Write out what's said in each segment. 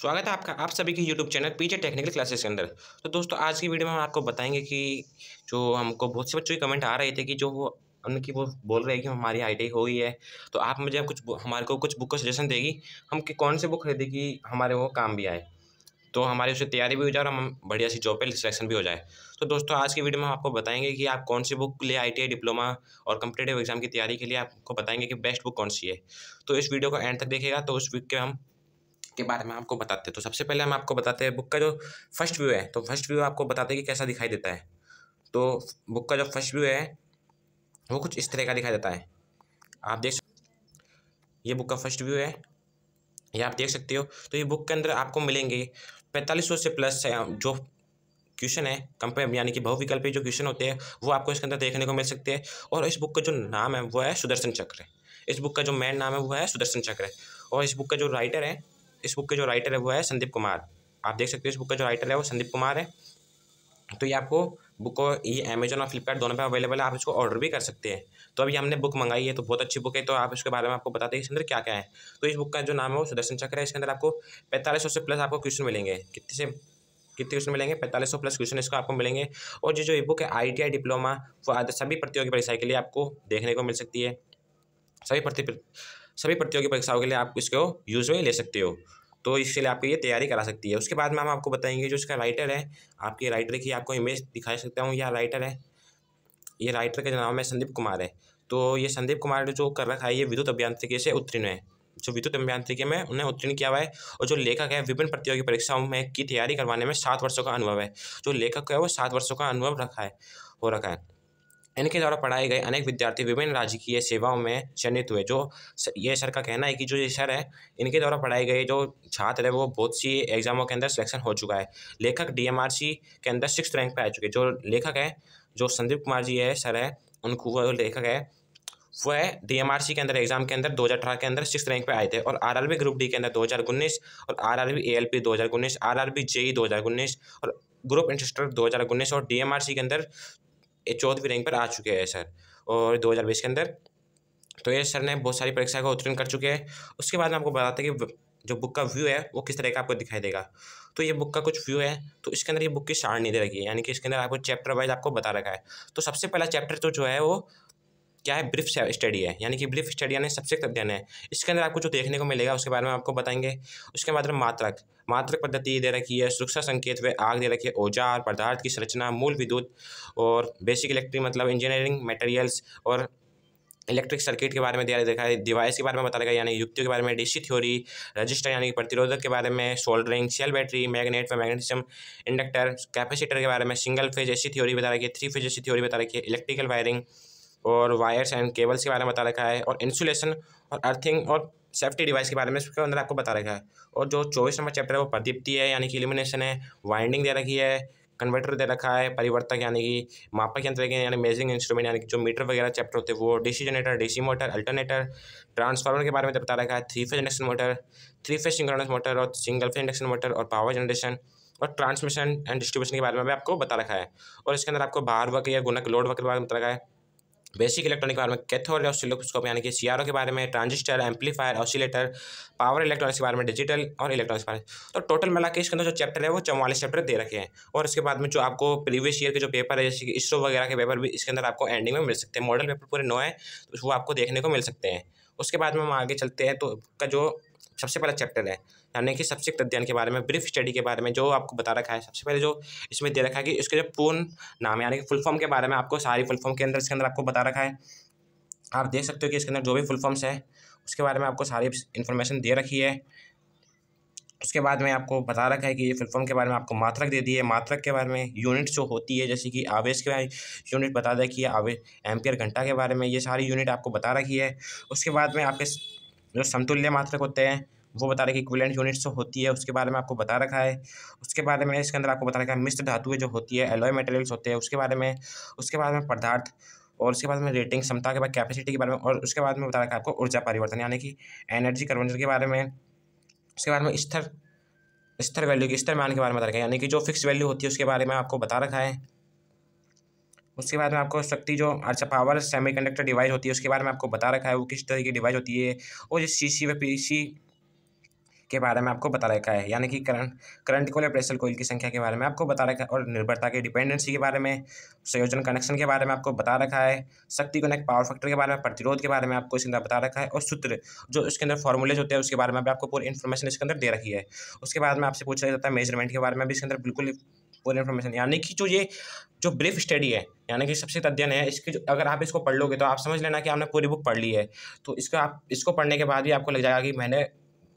स्वागत है आपका आप सभी के YouTube channel PJ technical classes के अंदर तो दोस्तों आज की वीडियो में हम आपको बताएंगे कि जो हमको बहुत से बच्चों के कमेंट आ रहे थे कि जो वो उनकी वो बोल रहे हैं कि हमारी आई हो गई है तो आप मुझे कुछ हमारे को कुछ बुक का सजेशन देगी हम कि कौन से बुक खरीदे कि हमारे वो काम भी आए तो हमारी उससे तैयारी भी हो जाए और हम बढ़िया सी जॉब पर सिलेक्शन भी हो जाए तो दोस्तों आज की वीडियो में हम आपको बताएंगे कि आप कौन सी बुक ले आई डिप्लोमा और कम्पिटेटिव एग्जाम की तैयारी के लिए आपको बताएंगे कि बेस्ट बुक कौन सी है तो इस वीडियो को एंड तक देखेगा तो उस वीक के हम के बारे में आपको बताते हैं तो सबसे पहले हम आपको बताते हैं बुक का जो फर्स्ट व्यू है तो फर्स्ट व्यू आपको बताते हैं कि कैसा दिखाई देता है तो बुक का जो फर्स्ट व्यू है वो कुछ इस तरह का दिखाई देता है आप देख ये बुक का फर्स्ट व्यू है ये आप देख सकते हो तो ये बुक के अंदर आपको मिलेंगे पैंतालीस सौ से प्लस जो क्वेश्चन है कंपेयर यानी कि बहुविकल्पी जो क्वेश्चन होते हैं वो आपको इसके अंदर देखने को मिल सकते हैं और इस बुक का जो नाम है वो है सुदर्शन चक्र इस बुक का जो मेन नाम है वो है सुदर्शन चक्र और इस बुक का जो राइटर है इस बुक के जो राइटर है वो है संदीप कुमार आप देख सकते हो इस बुक का जो राइटर है वो संदीप कुमार है तो ये आपको बुक को ये अमेजोन और फ्लिपकार्ट दोनों पे अवेलेबल है आप इसको ऑर्डर भी कर सकते हैं तो अभी हमने बुक मंगाई है तो बहुत अच्छी बुक है तो आप इसके बारे में आपको बताते हैं इसके अंदर क्या क्या है तो इस बुक का जो नाम है वो सुदर्शन चक्र है इसके अंदर आपको पैंतालीस से प्लस आपको क्वेश्चन मिलेंगे कितने से कितने क्वेश्चन मिलेंगे पैंतालीस प्लस क्वेश्चन इसको आपको मिलेंगे और जो जो ई बुक है आई डिप्लोमा वो सभी प्रतियोगी परीक्षा के लिए आपको देखने को मिल सकती है सभी प्रति सभी प्रतियोगी परीक्षाओं के लिए आप इसको यूज़ में ले सकते हो तो इसके लिए आपको ये तैयारी करा सकती है उसके बाद में हम आपको बताएंगे जो इसका राइटर है आपके राइटर की आपको इमेज दिखा सकता हूँ यह राइटर है ये राइटर का नाम है संदीप कुमार है तो ये संदीप कुमार ने जो कर रखा है ये विद्युत अभियांत्रिकी से उत्तीर्ण है जो विद्युत अभियांत्रिकी में उन्हें उत्तीर्ण किया हुआ है और जो लेखक है विभिन्न प्रतियोगी परीक्षाओं में की तैयारी करवाने में सात वर्षों का अनुभव है जो लेखक है वो सात वर्षों का अनुभव रखा है हो रखा है इनके द्वारा पढ़ाए गए अनेक विद्यार्थी विभिन्न राजकीय सेवाओं में चयनित हुए जो ये सर का कहना है कि जो ये सर है इनके द्वारा पढ़ाए गए जो छात्र है वो बहुत सी एग्जामों के अंदर सिलेक्शन हो चुका है लेखक डीएमआरसी के अंदर सिक्स रैंक पर आ चुके जो लेखक है जो संदीप कुमार जी है सर है उनको वो लेखक है वह डीएमआरसी के अंदर एग्जाम के अंदर अठारह के अंदर सिक्स रैंक पे आए थे और आरआरबी ग्रुप डी के अंदर उन्नीस और आरआरबी एएलपी 2019 आरआरबी जेई उन्नीस और ग्रुप इंस्ट्रक्टर उन्नीस और डीएमआरसी के अंदर चौदहवीं रैंक पर आ चुके हैं सर और दो हज़ार बीस के अंदर तो ये सर ने बहुत सारी परीक्षा का उत्तीर्ण कर चुके हैं उसके बाद में आपको बताते हैं कि जो बुक का व्यू है वो किस तरह का आपको दिखाई देगा तो ये बुक का कुछ व्यू है तो इसके अंदर ये बुक की सारणी दे रखी है यानी कि इसके अंदर आपको चैप्टर वाइज आपको बता रखा है तो सबसे पहला चैप्टर तो जो है वो क्या है ब्रीफ स्टडी है यानी कि ब्रीफ स्टडी यानी सब्जेक्ट अध्ययन है इसके अंदर आपको जो देखने को मिलेगा उसके बारे में आपको बताएंगे उसके बाद मात्रक मात्रक पद्धति दे रखी है सुरक्षा संकेत वे आग दे रखी है औजार पदार्थ की संरचना मूल विद्युत और बेसिक इलेक्ट्रिक मतलब इंजीनियरिंग मटेरियल्स और इलेक्ट्रिक सर्किट के बारे में दिया देखा है डिवाइस के बारे में बताया गया यानी युक्तियों के बारे में डीसी थ्योरी रजिस्टर यानी प्रतिरोधक के बारे में सोल्डरिंग सेल बैटरी मैग्नेट व मैग्नेटिज्म इंडक्टर कैपेसिटर के बारे में सिंगल फेज एसी थ्योरी बता रखी है थ्री फेज एसी थ्योरी बता रखी है इलेक्ट्रिकल वायरिंग और वायर्स एंड केबल्स के बारे में बता रखा है और इंसुलेशन और अर्थिंग और सेफ्टी डिवाइस के बारे में इसके अंदर आपको बता रखा है और जो चौबीस नंबर चैप्टर है वो प्रदीप्ति है यानी कि इलिमिनेशन है वाइंडिंग दे रखी है कन्वर्टर दे रखा है परिवर्तक यानी कि मापक यंत्र के यानी मेजरिंग इंस्ट्रूमेंट यानी कि जो मीटर वगैरह चैप्टर होते हैं वो DC generator DC motor alternator transformer के बारे में तो बता रखा है three phase induction motor three phase single motor और सिंगल फेज इंडक्शन मोटर और पावर जनरेशन और ट्रांसमिशन एंड डिस्ट्रीब्यूशन के बारे में भी आपको बता रखा है और इसके अंदर आपको बाहर वक्र या गुनक लोड वक्र के बारे में बता रखा है बेसिक इलेक्ट्रॉनिक बारे में कैथोड सिलोस्कोप यानी कि सीआरओ के बारे में transistor amplifier oscillator power electronics के बारे में डिजिटल और इलेक्ट्रॉनिक्स बारे में तो टोटल मिला के इसके अंदर जो चैप्टर है वो चौवालीस चैप्टर दे रखे हैं और इसके बाद में जो आपको प्रीवियस ईयर के जो पेपर है जैसे कि इसरो वगैरह के पेपर भी इसके अंदर आपको एंडिंग में मिल सकते हैं मॉडल पेपर पूरे नो है तो वो आपको देखने को मिल सकते हैं उसके बाद में हम आगे चलते हैं तो का जो सबसे पहला चैप्टर है यानी कि सबसे अध्ययन के बारे में ब्रीफ स्टडी के बारे में जो आपको बता रखा है सबसे पहले जो इसमें दे रखा है कि इसके जो पूर्ण नाम है यानी कि फुल फॉर्म के बारे में आपको सारी फुल फॉर्म के अंदर इसके अंदर आपको बता रखा है आप देख सकते हो कि इसके अंदर जो भी फुल फॉर्म्स है उसके बारे में आपको सारी इन्फॉर्मेशन दे रखी है उसके बाद में आपको बता रखा है कि ये फुलफॉर्म के बारे में आपको मात्रक दे दी है मात्रक के बारे में यूनिट जो होती है जैसे कि आवेश के यूनिट बता रखी है आवेश एम्पियर घंटा के बारे में ये सारी यूनिट आपको बता रखी है उसके बाद में आपके जो समतुल्य मात्रक होते हैं वो बता रहे कि इक्विलेंट यूनिट्स होती है उसके बारे में आपको बता रखा है उसके बारे में इसके अंदर आपको बता रखा है मिश्र धातुएं जो होती है एलोय मटेरियल्स होते हैं उसके बारे में उसके बारे में पदार्थ और उसके बाद में रेटिंग क्षमता के बाद कैपेसिटी के बारे में और उसके बाद में बता रखा है आपको ऊर्जा परिवर्तन यानी कि एनर्जी कन्वर्जन के बारे में उसके बारे में स्थिर स्थिर वैल्यू की स्थिर मान के बारे में बता रखा है यानी कि जो फिक्स वैल्यू होती है उसके बारे में आपको बता रखा है उसके बाद में आपको शक्ति जो अच्छा पावर सेमीकंडक्टर डिवाइस होती है उसके बारे में आपको बता रखा है वो किस तरह की डिवाइस होती है और सी सी व पी सी के बारे में आपको बता रखा है यानी कि current current coil pressure coil की संख्या के बारे में आपको बता रखा है और निर्भरता के डिपेंडेंसी के बारे में संयोजन कनेक्शन के बारे में आपको बता रखा है शक्ति कनेक्ट पावर फैक्टर के बारे में प्रतिरोध के बारे में आपको इसके अंदर बता रखा है और सूत्र जो इसके अंदर फॉर्मुलेज होते हैं उसके बारे में भी आपको पूरी इन्फॉर्मेशन इसके अंदर दे रखी है उसके बाद में आपसे पूछा जाता है मेजरमेंट के बारे में भी इसके अंदर बिल्कुल पूरी इन्फॉर्मेशन यानी कि जो ये जो ब्रीफ स्टडी है यानी कि सबसे अध्ययन है इसकी जो अगर आप इसको पढ़ लोगे तो आप समझ लेना कि आपने पूरी बुक पढ़ ली है तो इसको आप इसको पढ़ने के बाद ही आपको लग जाएगा कि मैंने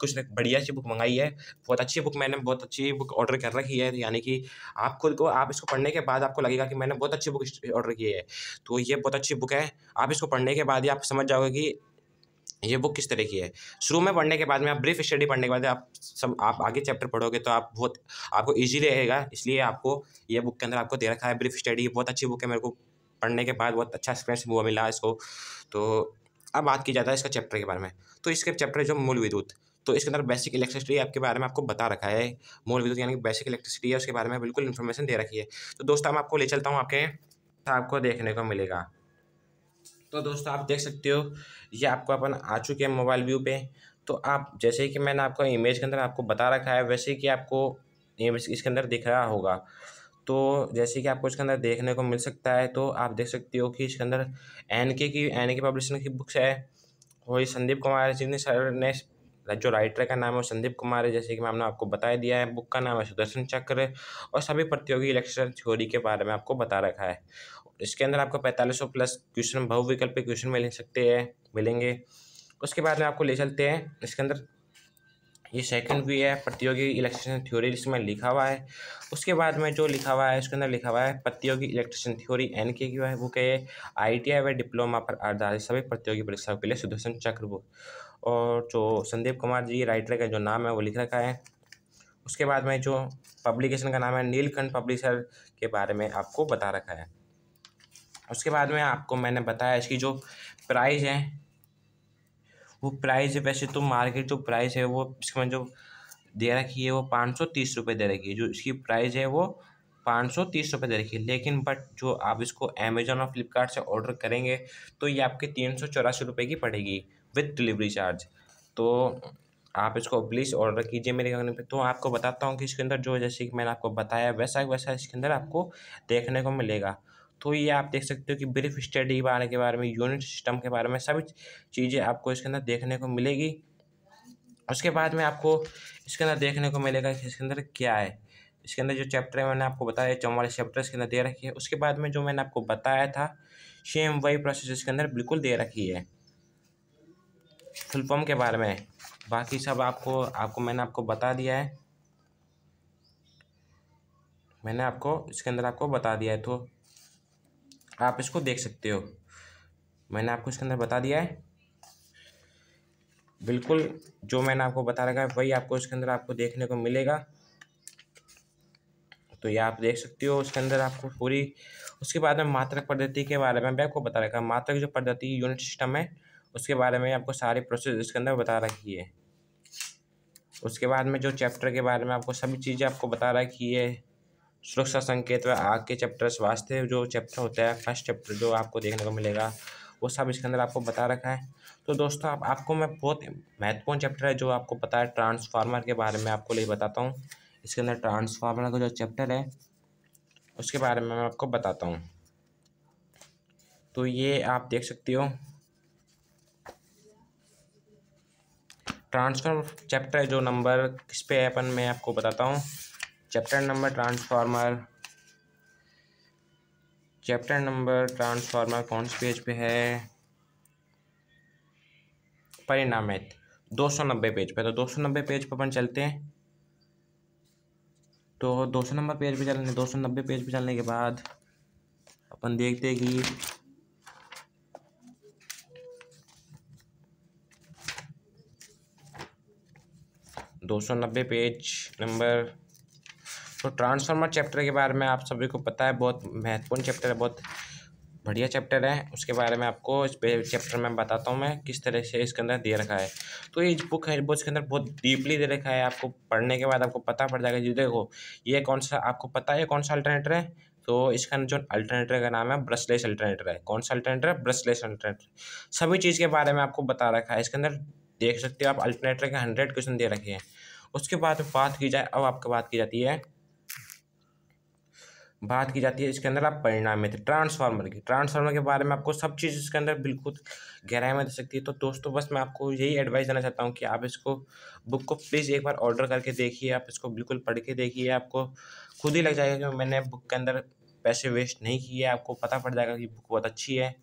कुछ बढ़िया सी बुक मंगाई है बहुत अच्छी बुक मैंने बहुत अच्छी बुक ऑर्डर कर रखी है यानी कि आप खुद को आप इसको पढ़ने के बाद आपको लगेगा कि मैंने बहुत अच्छी बुक ऑर्डर की है तो ये बहुत अच्छी बुक है आप इसको पढ़ने के बाद ही आप समझ जाओगे कि ये बुक किस तरह की है शुरू में पढ़ने के बाद में आप ब्रीफ स्टडी पढ़ने के बाद आप सब आप आगे चैप्टर पढ़ोगे तो आप बहुत आपको ईजी रहेगा इसलिए आपको ये बुक के अंदर आपको दे रखा है ब्रीफ स्टडी बहुत अच्छी बुक है मेरे को पढ़ने के बाद बहुत अच्छा एक्सपीरियंस हुआ मिला इसको तो अब बात की जाता है इसका चैप्टर के बारे में तो इसके चैप्टर जो मूल विद्युत तो इसके अंदर बेसिक इलेक्ट्रिसिटी आपके बारे में आपको बता रखा है मूल विद्युत यानी कि बेसिक इलेक्ट्रिसिटी है उसके बारे में बिल्कुल इन्फॉर्मेशन दे रखी है तो दोस्तों मैं आपको ले चलता हूँ आपके आपको देखने को मिलेगा तो दोस्तों आप देख सकते हो ये आपको अपन आ चुके हैं मोबाइल व्यू पे तो आप जैसे कि मैंने आपको इमेज के अंदर आपको बता रखा है वैसे कि आपको इमेज इसके अंदर दिख रहा होगा तो जैसे कि आपको इसके अंदर देखने को मिल सकता है तो आप देख सकते हो कि इसके अंदर एन के की एन के पब्लिशन की बुक्स है वही संदीप कुमार जी ने सर ने जो राइटर का नाम है वो संदीप कुमार है जैसे कि मैम ने आपको बताया दिया है बुक का नाम है सुदर्शन चक्र और सभी प्रतियोगी इलेक्शन थ्योरी के बारे में आपको बता रखा है इसके अंदर आपको पैंतालीस सौ प्लस क्वेश्चन बहुविकल्प क्वेश्चन मिल सकते हैं मिलेंगे उसके बाद में आपको ले चलते हैं इसके अंदर ये सेकंड भी है प्रतियोगी इलेक्ट्रिशियन थ्योरी इसमें लिखा हुआ है उसके बाद में जो लिखा हुआ है उसके अंदर लिखा हुआ है प्रतियोगी electrician theory N K Q है वो कहे आई टी आई व डिप्लोमा पर आधारित सभी प्रतियोगी परीक्षाओं के लिए सुदर्शन चक्र बुक और जो संदीप कुमार जी राइटर का जो नाम है वो लिख रखा है उसके बाद में जो पब्लिकेशन का नाम है नीलकंठ पब्लिशर के बारे में आपको बता रखा है उसके बाद में आपको मैंने बताया इसकी जो प्राइस है वो प्राइस वैसे तो मार्केट जो प्राइस है वो इसमें जो दे रखी है वो पाँच सौ तीस रुपये दे रखी है जो इसकी प्राइस है वो पाँच सौ तीस रुपये दे रखी है लेकिन बट जो आप इसको अमेजोन और फ्लिपकार्ट से ऑर्डर करेंगे तो ये आपके तीन सौ चौरासी रुपये की पड़ेगी विथ डिलीवरी चार्ज तो आप इसको प्लीज़ ऑर्डर कीजिए मेरे कहने पे तो आपको बताता हूँ कि इसके अंदर जो जैसे कि मैंने आपको बताया वैसा वैसा इसके अंदर आपको देखने को मिलेगा तो ये आप देख सकते हो कि ब्रीफ स्टडी बारे के बारे में यूनिट सिस्टम के बारे में सभी चीज़ें आपको इसके अंदर देखने को मिलेगी उसके बाद में आपको इसके अंदर देखने को मिलेगा कि इसके अंदर क्या है इसके अंदर जो चैप्टर है मैंने आपको बताया चौवालीस चैप्टर इसके अंदर दे रखी है उसके बाद में जो मैंने आपको बताया था सेम वही प्रोसेस इसके अंदर बिल्कुल दे रखी है फुल फॉर्म के बारे में बाकी सब आपको आपको मैंने आपको बता दिया है मैंने आपको इसके अंदर आपको बता दिया है तो आप इसको देख सकते हो मैंने आपको इसके अंदर बता दिया है बिल्कुल जो मैंने आपको बता रखा है वही आपको इसके अंदर आपको देखने को मिलेगा तो ये आप देख सकते हो उसके अंदर आपको पूरी उसके बाद में मात्रक पद्धति के बारे में भी आपको बता रखा है मात्रक जो पद्धति यूनिट सिस्टम है उसके बारे में आपको सारे प्रोसेस इसके अंदर बता रखी है उसके बाद में जो चैप्टर के बारे में आपको सभी चीज़ें आपको बता रखी है सुरक्षा संकेत व आग के चैप्टर स्वास्थ्य जो चैप्टर होता है फर्स्ट चैप्टर जो आपको देखने को मिलेगा वो सब इसके अंदर आपको बता रखा है तो दोस्तों आप, आपको मैं बहुत महत्वपूर्ण चैप्टर है जो आपको पता है ट्रांसफार्मर के बारे में आपको लिए बताता हूँ इसके अंदर ट्रांसफार्मर का जो चैप्टर है उसके बारे में मैं आपको बताता हूँ तो ये आप देख सकते हो ट्रांसफार्म चैप्टर जो नंबर किस पे है अपन मैं आपको बताता हूँ chapter number transformer chapter number transformer कौन से पेज पे है परिणामित दो सौ नब्बे पेज पे तो दो सौ नब्बे पेज पर अपन चलते हैं तो दो सौ नंबर पेज पे चलने दो सौ नब्बे पेज पे चलने के बाद अपन देखते हैं कि दो सौ नब्बे पेज नंबर तो ट्रांसफार्मर चैप्टर के बारे में आप सभी को पता है बहुत महत्वपूर्ण चैप्टर है बहुत बढ़िया चैप्टर है उसके बारे में आपको इस चैप्टर में बताता हूँ मैं किस तरह से इसके अंदर दे रखा है तो ये बुक है बुक के अंदर बहुत डीपली दे रखा है आपको पढ़ने के बाद आपको पता पड़ जाएगा जी देखो ये कौन सा आपको पता है कौन सा अल्टरनेटर है तो इसका जो अल्टरनेटर का नाम है ब्रशलेस अल्टरनेटर है कौन सा अल्टरनेटर है ब्रशलेस अल्टरनेटर सभी चीज़ के बारे में आपको बता रखा है इसके अंदर देख सकते हो आप अल्टरनेटर के हंड्रेड क्वेश्चन दे रखे हैं उसके बाद बात की जाए अब आपकी बात की जाती है बात की जाती है इसके अंदर आप परिणाम थे ट्रांसफार्मर की ट्रांसफार्मर के बारे में आपको सब चीज़ इसके अंदर बिल्कुल गहराई में दे सकती है तो दोस्तों बस मैं आपको यही एडवाइस देना चाहता हूँ कि आप इसको बुक को प्लीज़ एक बार ऑर्डर करके देखिए आप इसको बिल्कुल पढ़ के देखिए आपको खुद ही लग जाएगा कि मैंने बुक के अंदर पैसे वेस्ट नहीं किए आपको पता पड़ जाएगा कि बुक बहुत अच्छी है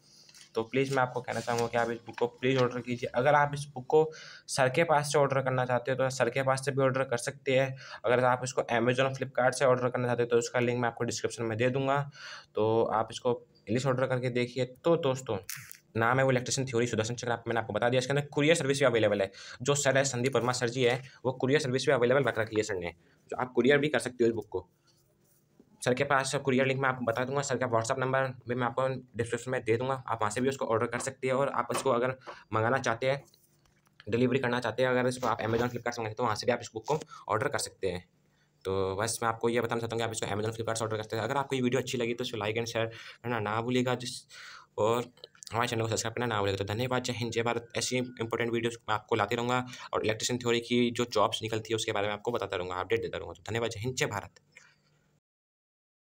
तो प्लीज़ मैं आपको कहना चाहूँगा कि आप इस बुक को प्लीज़ ऑर्डर कीजिए अगर आप इस बुक को सर के पास से ऑर्डर करना चाहते हो तो सर के पास से भी ऑर्डर कर सकते हैं अगर आप इसको अमेजोन फ्लिपकार्ट से ऑर्डर करना चाहते हो तो उसका लिंक मैं आपको डिस्क्रिप्शन में दे दूँगा तो आप इसको इंग्लिश ऑर्डर करके देखिए तो दोस्तों नाम है वो इलेक्ट्रिशियन थ्योरी सुदर्शन चक्र आप मैंने आपको बता दिया इसके अंदर कुरियर सर्विस भी अवेलेबल है जो सर है संदीप वर्मा सर जी है वो कुरियर सर्विस भी अवेलेबल रख रखी है सर ने जो तो आप कुरियर भी कर सकते हो इस बुक को सर के पास कुरियर लिंक मैं आपको बता दूंगा सर का व्हाट्सअप नंबर भी मैं आपको डिस्क्रिप्शन में दे दूंगा आप वहाँ से भी उसको ऑर्डर कर सकते हैं और आप इसको अगर मंगाना चाहते हैं डिलीवरी करना चाहते हैं अगर इसको आप अमेजन फ्लिपकार्ट से मंगाते तो वहाँ से भी आप इस बुक को ऑर्डर कर सकते हैं तो बस मैं आपको ये बताना चाहता हूँ कि आप इसको अमेजन फ्लिपकार्ट से ऑर्डर करते हैं अगर आपको ये वीडियो अच्छी लगी तो इसको लाइक एंड शेयर करना ना भूलेगा जिस और हमारे चैनल को सब्सक्राइब करना ना भूलेगा तो धन्यवाद जय हिंद जय भारत ऐसी इंपॉर्टेंट वीडियोस मैं आपको लाते रहूँगा और इलेक्ट्रिशियन थ्योरी की जो जॉब्स निकलती है उसके बारे में आपको बताता रहूँगा अपडेट देता रहूँगा तो धन्यवाद जय हिंद जय भारत